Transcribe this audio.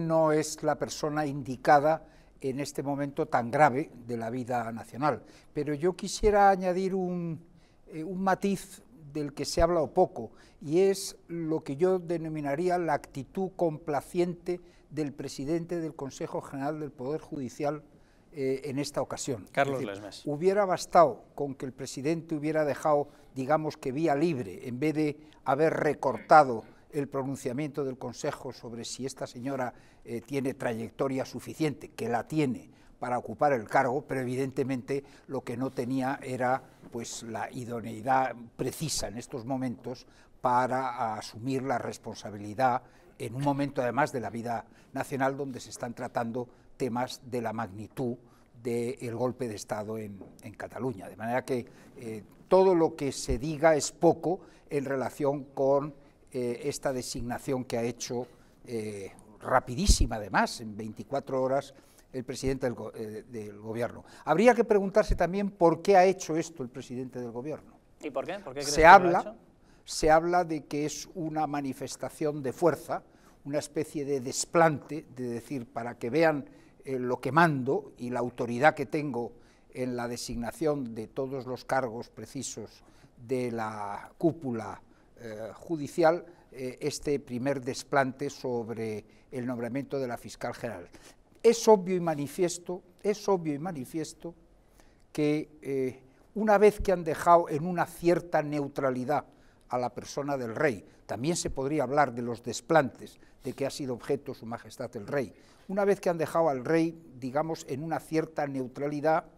no es la persona indicada en este momento tan grave de la vida nacional. Pero yo quisiera añadir eh, un, matiz del que se ha hablado poco, y es lo que yo denominaría la actitud complaciente del presidente del Consejo General del Poder Judicial eh, en esta ocasión. Carlos Hubiera bastado con que el presidente hubiera dejado, digamos que vía libre, en vez de haber recortado el pronunciamiento del Consejo sobre si esta señora eh, tiene trayectoria suficiente, que la tiene para ocupar el cargo, pero evidentemente lo que no tenía era pues la idoneidad precisa en estos momentos para asumir la responsabilidad en un momento además de la vida nacional donde se están tratando temas de la magnitud del golpe de Estado en, Cataluña. De manera que eh, todo lo que se diga es poco en relación con eh, esta designación que ha hecho, eh, rapidísima además, en 24 horas, el presidente eh, del, gobierno. Habría que preguntarse también por qué ha hecho esto el presidente del gobierno. ¿Y por qué? ¿Por qué se, habla, se habla de que es una manifestación de fuerza, una especie de desplante, de decir, para que vean lo que mando y la autoridad que tengo en la designación de todos los cargos precisos de la cúpula eh, judicial eh, este primer desplante sobre el nombramiento de la fiscal general. Es obvio y manifiesto, es obvio y manifiesto que eh, una vez que han dejado en una cierta neutralidad a la persona del rey, también se podría hablar de los desplantes de que ha sido objeto su majestad el rey, una vez que han dejado al rey, digamos, en una cierta neutralidad,